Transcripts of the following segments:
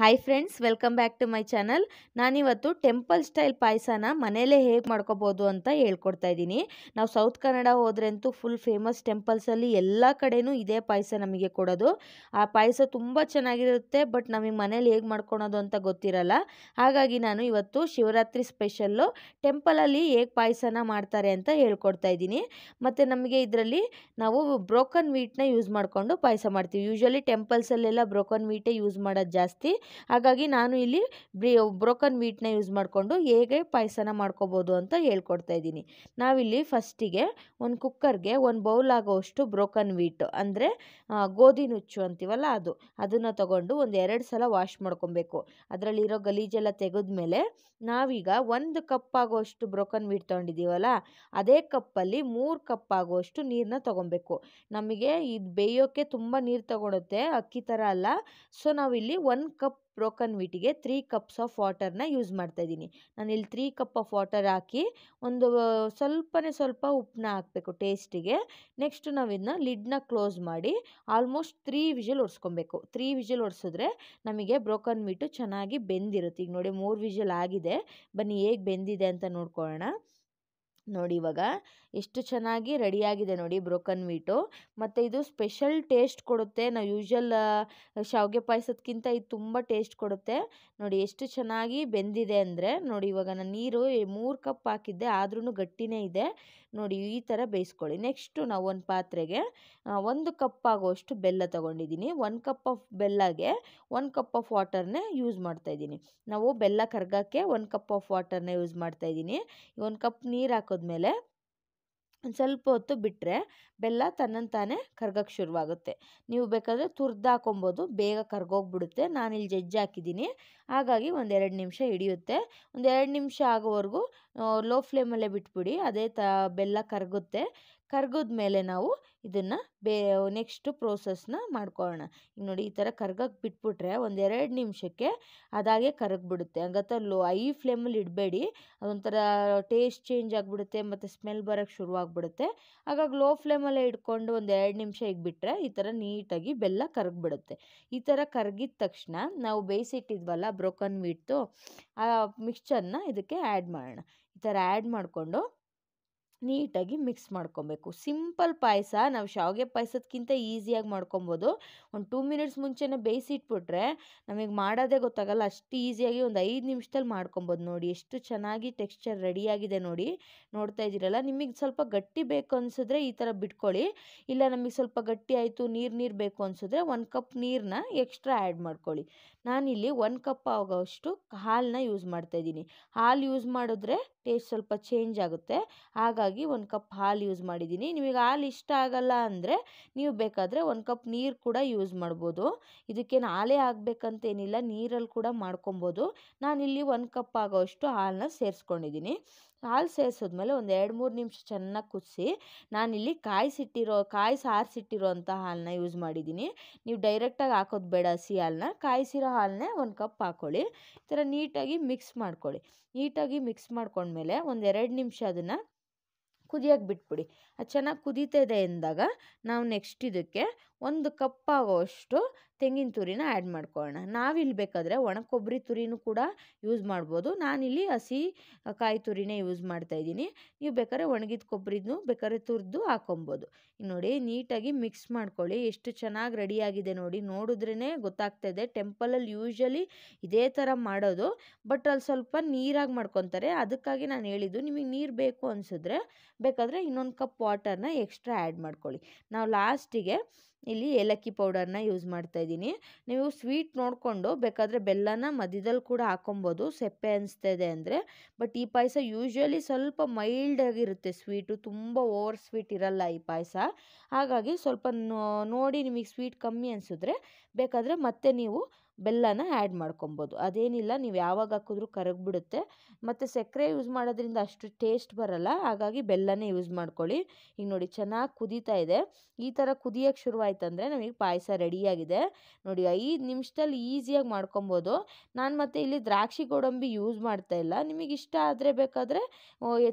hi friends welcome back to my channel ನಾನಿವತ್ತು temple style ಪಾಯಸನ ಮನೆಯಲ್ಲೇ ಹೇಗೆ ಮಾಡ್ಕೋಬೋದು ಅಂತ ಹೇಳ್ಕೊಡ್ತಾ ಇದ್ದೀನಿ ನಾವು ಸೌತ್ ಕನ್ನಡ ಅಂತೂ ಫುಲ್ ಫೇಮಸ್ ಟೆಂಪಲ್ಸಲ್ಲಿ ಎಲ್ಲ ಕಡೆಯೂ ಇದೇ ಪಾಯಸ ನಮಗೆ ಕೊಡೋದು ಆ ಪಾಯಸ ತುಂಬ ಚೆನ್ನಾಗಿರುತ್ತೆ ಬಟ್ ನಮಗೆ ಮನೇಲಿ ಹೇಗೆ ಮಾಡ್ಕೊಳೋದು ಅಂತ ಗೊತ್ತಿರಲ್ಲ ಹಾಗಾಗಿ ನಾನು ಇವತ್ತು ಶಿವರಾತ್ರಿ ಸ್ಪೆಷಲ್ಲು ಟೆಂಪಲಲ್ಲಿ ಹೇಗೆ ಪಾಯಸನ ಮಾಡ್ತಾರೆ ಅಂತ ಹೇಳ್ಕೊಡ್ತಾ ಇದ್ದೀನಿ ಮತ್ತು ನಮಗೆ ಇದರಲ್ಲಿ ನಾವು ಬ್ರೋಕನ್ ವೀಟ್ನ ಯೂಸ್ ಮಾಡಿಕೊಂಡು ಪಾಯಸ ಮಾಡ್ತೀವಿ ಯೂಶ್ವಲಿ ಟೆಂಪಲ್ಸಲ್ಲೆಲ್ಲ ಬ್ರೋಕನ್ ವೀಟೇ ಯೂಸ್ ಮಾಡೋದು ಜಾಸ್ತಿ ಹಾಗಾಗಿ ನಾನು ಇಲ್ಲಿ ಬ್ರೋಕನ್ ವೀಟ್ನ ಯೂಸ್ ಮಾಡಿಕೊಂಡು ಹೇಗೆ ಪಾಯಸನ ಮಾಡ್ಕೋಬೋದು ಅಂತ ಹೇಳ್ಕೊಡ್ತಾ ಇದ್ದೀನಿ ನಾವಿಲ್ಲಿ ಫಸ್ಟಿಗೆ ಒಂದು ಕುಕ್ಕರ್ಗೆ ಒಂದು ಬೌಲ್ ಆಗೋಷ್ಟು ಬ್ರೋಕನ್ ವೀಟ್ ಅಂದರೆ ಗೋಧಿ ನುಚ್ಚು ಅಂತೀವಲ್ಲ ಅದು ಅದನ್ನು ತಗೊಂಡು ಒಂದು ಎರಡು ಸಲ ವಾಶ್ ಮಾಡ್ಕೊಬೇಕು ಅದರಲ್ಲಿರೋ ಗಲೀಜೆಲ್ಲ ತೆಗೆದ್ಮೇಲೆ ನಾವೀಗ ಒಂದು ಕಪ್ ಆಗೋಷ್ಟು ಬ್ರೋಕನ್ ವೀಟ್ ತೊಗೊಂಡಿದ್ದೀವಲ್ಲ ಅದೇ ಕಪ್ಪಲ್ಲಿ ಮೂರು ಕಪ್ ಆಗೋಷ್ಟು ನೀರನ್ನ ತೊಗೊಬೇಕು ನಮಗೆ ಇದು ಬೇಯೋಕ್ಕೆ ತುಂಬ ನೀರು ತೊಗೊಳುತ್ತೆ ಅಕ್ಕಿ ಥರ ಅಲ್ಲ ಸೊ ನಾವಿಲ್ಲಿ ಒಂದು ಕಪ್ ಬ್ರೋಕನ್ ವೀಟಿಗೆ ತ್ರೀ ಕಪ್ಸ್ ಆಫ್ ವಾಟರ್ನ ಯೂಸ್ ಮಾಡ್ತಾಯಿದ್ದೀನಿ ಇಲ್ಲಿ ತ್ರೀ ಕಪ್ ಆಫ್ ವಾಟರ್ ಹಾಕಿ ಒಂದು ಸ್ವಲ್ಪನೇ ಸ್ವಲ್ಪ ಉಪ್ಪನ್ನ ಹಾಕಬೇಕು ಟೇಸ್ಟಿಗೆ ನೆಕ್ಸ್ಟ್ ನಾವು ಇದನ್ನ ಲಿಡ್ನ ಕ್ಲೋಸ್ ಮಾಡಿ ಆಲ್ಮೋಸ್ಟ್ ತ್ರೀ ವಿಷಲ್ ಒಡಿಸ್ಕೊಬೇಕು ತ್ರೀ ವಿಷಲ್ ಒಡಿಸಿದ್ರೆ ನಮಗೆ ಬ್ರೋಕನ್ ವೀಟು ಚೆನ್ನಾಗಿ ಬೆಂದಿರುತ್ತೆ ಈಗ ನೋಡಿ ಮೂರು ವಿಷಲ್ ಆಗಿದೆ ಬನ್ನಿ ಹೇಗೆ ಬೆಂದಿದೆ ಅಂತ ನೋಡ್ಕೊಳ್ಳೋಣ ನೋಡಿ ಇವಾಗ ಎಷ್ಟು ಚೆನ್ನಾಗಿ ರೆಡಿಯಾಗಿದೆ ನೋಡಿ ಬ್ರೋಕನ್ ವೀಟು ಮತ್ತು ಇದು ಸ್ಪೆಷಲ್ ಟೇಸ್ಟ್ ಕೊಡುತ್ತೆ ನಾವು ಯೂಶ್ವಲ್ ಶಾವಿಗೆ ಪಾಯಸದಕ್ಕಿಂತ ಇದು ತುಂಬ ಟೇಸ್ಟ್ ಕೊಡುತ್ತೆ ನೋಡಿ ಎಷ್ಟು ಚೆನ್ನಾಗಿ ಬೆಂದಿದೆ ಅಂದರೆ ನೋಡಿ ಇವಾಗ ನಾನು ನೀರು ಮೂರು ಕಪ್ ಹಾಕಿದ್ದೆ ಆದ್ರೂ ಗಟ್ಟಿನೇ ಇದೆ ನೋಡಿ ಈ ಥರ ಬೇಯಿಸ್ಕೊಳ್ಳಿ ನೆಕ್ಸ್ಟು ನಾವು ಒಂದು ಪಾತ್ರೆಗೆ ಒಂದು ಕಪ್ ಆಗುವಷ್ಟು ಬೆಲ್ಲ ತೊಗೊಂಡಿದ್ದೀನಿ ಒಂದು ಕಪ್ ಆಫ್ ಬೆಲ್ಲಗೆ ಒಂದು ಕಪ್ ಆಫ್ ವಾಟರ್ನೇ ಯೂಸ್ ಮಾಡ್ತಾಯಿದ್ದೀನಿ ನಾವು ಬೆಲ್ಲ ಕರ್ಗಕ್ಕೆ ಒಂದು ಕಪ್ ಆಫ್ ವಾಟರ್ನೇ ಯೂಸ್ ಮಾಡ್ತಾಯಿದ್ದೀನಿ ಒಂದು ಕಪ್ ನೀರು ಹಾಕೋದು ಹಾಕಿದ್ಮೇಲೆ ಒಂದು ಸ್ವಲ್ಪ ಹೊತ್ತು ಬಿಟ್ಟರೆ ಬೆಲ್ಲ ತನ್ನನ್ನು ತಾನೇ ಶುರುವಾಗುತ್ತೆ ನೀವು ಬೇಕಾದರೆ ತುರ್ದು ಹಾಕೊಬೋದು ಬೇಗ ಕರ್ಗೋಗ್ಬಿಡುತ್ತೆ ನಾನಿಲ್ಲಿ ಜಜ್ಜಿ ಹಾಕಿದ್ದೀನಿ ಹಾಗಾಗಿ ಒಂದೆರಡು ನಿಮಿಷ ಹಿಡಿಯುತ್ತೆ ಒಂದೆರಡು ನಿಮಿಷ ಆಗೋವರೆಗೂ ಲೋ ಫ್ಲೇಮಲ್ಲೇ ಬಿಟ್ಬಿಡಿ ಅದೇ ತ ಬೆಲ್ಲ ಕರಗುತ್ತೆ ಕರ್ಗದ ಮೇಲೆ ನಾವು ಇದನ್ನು ಬೇ ನೆಕ್ಸ್ಟು ಪ್ರೋಸೆಸ್ನ ಮಾಡ್ಕೊಳ್ಳೋಣ ಈಗ ನೋಡಿ ಈ ಥರ ಕರ್ಗಕ್ಕೆ ಬಿಟ್ಬಿಟ್ರೆ ಒಂದು ಎರಡು ನಿಮಿಷಕ್ಕೆ ಅದಾಗೆ ಕರಗಿಬಿಡುತ್ತೆ ಹಂಗತ್ತ ಲೋ ಐ ಫ್ಲೇಮಲ್ಲಿ ಇಡಬೇಡಿ ಅದೊಂಥರ ಟೇಸ್ಟ್ ಚೇಂಜ್ ಆಗಿಬಿಡುತ್ತೆ ಮತ್ತು ಸ್ಮೆಲ್ ಬರೋಕ್ಕೆ ಶುರುವಾಗ್ಬಿಡುತ್ತೆ ಹಾಗಾಗಿ ಲೋ ಫ್ಲೇಮಲ್ಲೇ ಇಟ್ಕೊಂಡು ಒಂದು ಎರಡು ನಿಮಿಷ ಈಗ ಈ ಥರ ನೀಟಾಗಿ ಬೆಲ್ಲ ಕರಗಿಬಿಡುತ್ತೆ ಈ ಥರ ಕರಗಿದ ತಕ್ಷಣ ನಾವು ಬೇಯಿಸಿಟ್ಟಿದ್ವಲ್ಲ ಬ್ರೋಕನ್ ಮೀಟ್ದು ಆ ಮಿಕ್ಸ್ಚರ್ನ ಇದಕ್ಕೆ ಆ್ಯಡ್ ಮಾಡೋಣ ಈ ಥರ ಆ್ಯಡ್ ಮಾಡಿಕೊಂಡು ನೀಟಾಗಿ ಮಿಕ್ಸ್ ಮಾಡ್ಕೊಬೇಕು ಸಿಂಪಲ್ ಪಾಯಸ ನಾವು ಶಾವಿಗೆ ಪಾಯಸದಕ್ಕಿಂತ ಈಸಿಯಾಗಿ ಮಾಡ್ಕೊಬೋದು ಒಂದು ಟೂ ಮಿನಿಟ್ಸ್ ಮುಂಚೆನೇ ಬೇಯಿಸಿಟ್ಬಿಟ್ರೆ ನಮಗೆ ಮಾಡೋದೇ ಗೊತ್ತಾಗಲ್ಲ ಅಷ್ಟು ಈಸಿಯಾಗಿ ಒಂದು ಐದು ನಿಮಿಷದಲ್ಲಿ ಮಾಡ್ಕೊಬೋದು ನೋಡಿ ಎಷ್ಟು ಚೆನ್ನಾಗಿ ಟೆಕ್ಸ್ಚರ್ ರೆಡಿಯಾಗಿದೆ ನೋಡಿ ನೋಡ್ತಾ ಇದ್ದೀರಲ್ಲ ನಿಮಗೆ ಸ್ವಲ್ಪ ಗಟ್ಟಿ ಬೇಕು ಅನಿಸಿದ್ರೆ ಈ ಥರ ಬಿಟ್ಕೊಳ್ಳಿ ಇಲ್ಲ ನಮಗೆ ಸ್ವಲ್ಪ ಗಟ್ಟಿ ಆಯಿತು ನೀರು ನೀರು ಬೇಕು ಅನಿಸಿದ್ರೆ ಒಂದು ಕಪ್ ನೀರನ್ನ ಎಕ್ಸ್ಟ್ರಾ ಆ್ಯಡ್ ಮಾಡ್ಕೊಳ್ಳಿ ನಾನಿಲ್ಲಿ ಒಂದು ಕಪ್ ಆಗೋಷ್ಟು ಹಾಲನ್ನ ಯೂಸ್ ಮಾಡ್ತಾಯಿದ್ದೀನಿ ಹಾಲು ಯೂಸ್ ಮಾಡಿದ್ರೆ ಟೇಸ್ಟ್ ಸ್ವಲ್ಪ ಚೇಂಜ್ ಆಗುತ್ತೆ ಹಾಗಾಗಿ ಅದಕ್ಕಾಗಿ ಒಂದು ಕಪ್ ಹಾಲು ಯೂಸ್ ಮಾಡಿದ್ದೀನಿ ನಿಮಗೆ ಹಾಲು ಇಷ್ಟ ಆಗಲ್ಲ ಅಂದರೆ ನೀವು ಬೇಕಾದರೆ ಒಂದು ಕಪ್ ನೀರು ಕೂಡ ಯೂಸ್ ಮಾಡ್ಬೋದು ಇದಕ್ಕೇನು ಹಾಲೇ ಆಗಬೇಕಂತೇನಿಲ್ಲ ನೀರಲ್ಲಿ ಕೂಡ ಮಾಡ್ಕೊಬೋದು ನಾನಿಲ್ಲಿ ಒಂದು ಕಪ್ ಆಗೋಷ್ಟು ಹಾಲನ್ನ ಸೇರಿಸ್ಕೊಂಡಿದ್ದೀನಿ ಹಾಲು ಸೇರಿಸಿದ್ಮೇಲೆ ಒಂದು ಎರಡು ಮೂರು ನಿಮಿಷ ಚೆನ್ನಾಗಿ ಕುದಿಸಿ ನಾನಿಲ್ಲಿ ಕಾಯಿಸಿಟ್ಟಿರೋ ಕಾಯಿ ಸಾರಿಸಿಟ್ಟಿರೋ ಅಂಥ ಹಾಲನ್ನ ಯೂಸ್ ಮಾಡಿದ್ದೀನಿ ನೀವು ಡೈರೆಕ್ಟಾಗಿ ಹಾಕೋದು ಬೇಡ ಹಸಿ ಹಾಲನ್ನ ಕಾಯಿಸಿರೋ ಹಾಲನ್ನೇ ಒಂದು ಕಪ್ ಹಾಕ್ಕೊಳ್ಳಿ ಈ ಥರ ನೀಟಾಗಿ ಮಿಕ್ಸ್ ಮಾಡ್ಕೊಳ್ಳಿ ನೀಟಾಗಿ ಮಿಕ್ಸ್ ಮಾಡ್ಕೊಂಡ್ಮೇಲೆ ಒಂದು ಎರಡು ನಿಮಿಷ ಅದನ್ನು ಕುದಿಯೋಕ್ಕೆ ಬಿಟ್ಬಿಡಿ ಅದು ಚೆನ್ನಾಗಿ ಕುದೀತಾ ಇದೆ ಎಂದಾಗ ನಾವು ನೆಕ್ಸ್ಟ್ ಇದಕ್ಕೆ ಒಂದು ಆಗೋವಷ್ಟು ತೆಂಗಿನ ತುರಿನ ಆ್ಯಡ್ ಮಾಡ್ಕೊಳ್ಳೋಣ ನಾವಿಲ್ಲಿ ಬೇಕಾದರೆ ಒಣ ಕೊಬ್ಬರಿ ತುರಿನೂ ಕೂಡ ಯೂಸ್ ಮಾಡ್ಬೋದು ನಾನಿಲ್ಲಿ ಹಸಿ ಕಾಯಿ ತುರಿನೇ ಯೂಸ್ ಮಾಡ್ತಾ ನೀವು ಬೇಕಾದ್ರೆ ಒಣಗಿದ ಕೊಬ್ಬರಿದ್ನು ಬೇಕಾದ್ರೆ ತುರಿದು ಹಾಕೊಬೋದು ನೋಡಿ ನೀಟಾಗಿ ಮಿಕ್ಸ್ ಮಾಡ್ಕೊಳ್ಳಿ ಎಷ್ಟು ಚೆನ್ನಾಗಿ ರೆಡಿಯಾಗಿದೆ ನೋಡಿ ನೋಡಿದ್ರೇ ಗೊತ್ತಾಗ್ತಾ ಇದೆ ಟೆಂಪಲಲ್ಲಿ ಯೂಶ್ವಲಿ ಇದೇ ಥರ ಮಾಡೋದು ಬಟ್ ಅಲ್ಲಿ ಸ್ವಲ್ಪ ನೀರಾಗಿ ಮಾಡ್ಕೊತಾರೆ ಅದಕ್ಕಾಗಿ ನಾನು ಹೇಳಿದ್ದು ನಿಮಗೆ ನೀರು ಬೇಕು ಅನಿಸಿದ್ರೆ ಬೇಕಾದರೆ ಇನ್ನೊಂದು ಕಪ್ ವಾಟರ್ನ ಎಕ್ಸ್ಟ್ರಾ ಆ್ಯಡ್ ಮಾಡ್ಕೊಳ್ಳಿ ನಾವು ಲಾಸ್ಟಿಗೆ ಇಲ್ಲಿ ಏಲಕ್ಕಿ ಪೌಡರ್ನ ಯೂಸ್ ಮಾಡ್ತಾ ಇದ್ದೀನಿ ನೀವು ಸ್ವೀಟ್ ನೋಡಿಕೊಂಡು ಬೇಕಾದರೆ ಬೆಲ್ಲನ ಮಧ್ಯದಲ್ಲಿ ಕೂಡ ಹಾಕೊಬೋದು ಸೆಪ್ಪೆ ಅನಿಸ್ತಾ ಇದೆ ಅಂದರೆ ಬಟ್ ಈ ಪಾಯಸ ಯೂಶ್ವಲಿ ಸ್ವಲ್ಪ ಮೈಲ್ಡ್ ಆಗಿರುತ್ತೆ ಸ್ವೀಟು ತುಂಬ ಓವರ್ ಸ್ವೀಟ್ ಇರಲ್ಲ ಈ ಪಾಯಸ ಹಾಗಾಗಿ ಸ್ವಲ್ಪ ನೋಡಿ ನಿಮಗೆ ಸ್ವೀಟ್ ಕಮ್ಮಿ ಅನಿಸಿದ್ರೆ ಬೇಕಾದರೆ ಮತ್ತೆ ನೀವು ಬೆಲ್ಲನ ಆ್ಯಡ್ ಮಾಡ್ಕೊಬೋದು ಅದೇನಿಲ್ಲ ನೀವು ಯಾವಾಗ ಹಾಕಿದ್ರೂ ಕರಗಿಬಿಡುತ್ತೆ ಮತ್ತು ಸಕ್ಕರೆ ಯೂಸ್ ಮಾಡೋದ್ರಿಂದ ಅಷ್ಟು ಟೇಸ್ಟ್ ಬರಲ್ಲ ಹಾಗಾಗಿ ಬೆಲ್ಲನೇ ಯೂಸ್ ಮಾಡ್ಕೊಳ್ಳಿ ಈಗ ನೋಡಿ ಚೆನ್ನಾಗಿ ಕುದೀತಾ ಇದೆ ಈ ಥರ ಕುದಿಯೋಕ್ಕೆ ಶುರುವಾಯ್ತಂದರೆ ನಮಗೆ ಪಾಯಸ ರೆಡಿಯಾಗಿದೆ ನೋಡಿ ಐದು ನಿಮಿಷದಲ್ಲಿ ಈಸಿಯಾಗಿ ಮಾಡ್ಕೊಬೋದು ನಾನು ಮತ್ತು ಇಲ್ಲಿ ದ್ರಾಕ್ಷಿ ಗೋಡಂಬಿ ಯೂಸ್ ಮಾಡ್ತಾ ಇಲ್ಲ ನಿಮಗೆ ಇಷ್ಟ ಆದರೆ ಬೇಕಾದರೆ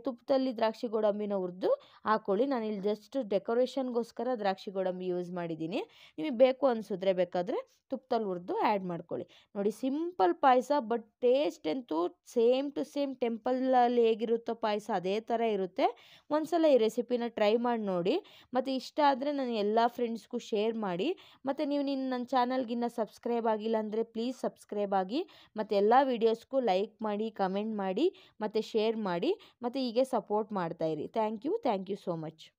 ತುಪ್ಪದಲ್ಲಿ ದ್ರಾಕ್ಷಿ ಗೋಡಂಬಿನ ಹುರಿದು ಹಾಕೊಳ್ಳಿ ನಾನು ಇಲ್ಲಿ ಜಸ್ಟ್ ಡೆಕೋರೇಷನ್ಗೋಸ್ಕರ ದ್ರಾಕ್ಷಿ ಗೋಡಂಬಿ ಯೂಸ್ ಮಾಡಿದ್ದೀನಿ ನಿಮಗೆ ಬೇಕು ಅನಿಸಿದ್ರೆ ಬೇಕಾದರೆ ತುಪ್ಪದಲ್ಲಿ ಹುರಿದು ಆ್ಯಡ್ ಮಾಡಿ ಮಾಡ್ಕೊಳ್ಳಿ ನೋಡಿ ಸಿಂಪಲ್ ಪಾಯಸ ಬಟ್ ಟೇಸ್ಟ್ ಅಂತೂ ಸೇಮ್ ಟು ಸೇಮ್ ಟೆಂಪಲಲ್ಲಿ ಹೇಗಿರುತ್ತೋ ಪಾಯಸ ಅದೇ ಥರ ಇರುತ್ತೆ ಒಂದ್ಸಲ ಈ ರೆಸಿಪಿನ ಟ್ರೈ ಮಾಡಿ ನೋಡಿ ಮತ್ತು ಇಷ್ಟ ಆದರೆ ನಾನು ಎಲ್ಲ ಫ್ರೆಂಡ್ಸ್ಗೂ ಶೇರ್ ಮಾಡಿ ಮತ್ತು ನೀವು ನಿನ್ನ ನನ್ನ ಚಾನಲ್ಗಿನ್ನ ಸಬ್ಸ್ಕ್ರೈಬ್ ಆಗಿಲ್ಲ ಅಂದರೆ ಪ್ಲೀಸ್ ಸಬ್ಸ್ಕ್ರೈಬ್ ಆಗಿ ಮತ್ತು ಎಲ್ಲ ವೀಡಿಯೋಸ್ಗೂ ಲೈಕ್ ಮಾಡಿ ಕಮೆಂಟ್ ಮಾಡಿ ಮತ್ತು ಶೇರ್ ಮಾಡಿ ಮತ್ತು ಹೀಗೆ ಸಪೋರ್ಟ್ ಮಾಡ್ತಾಯಿರಿ thank you thank you so much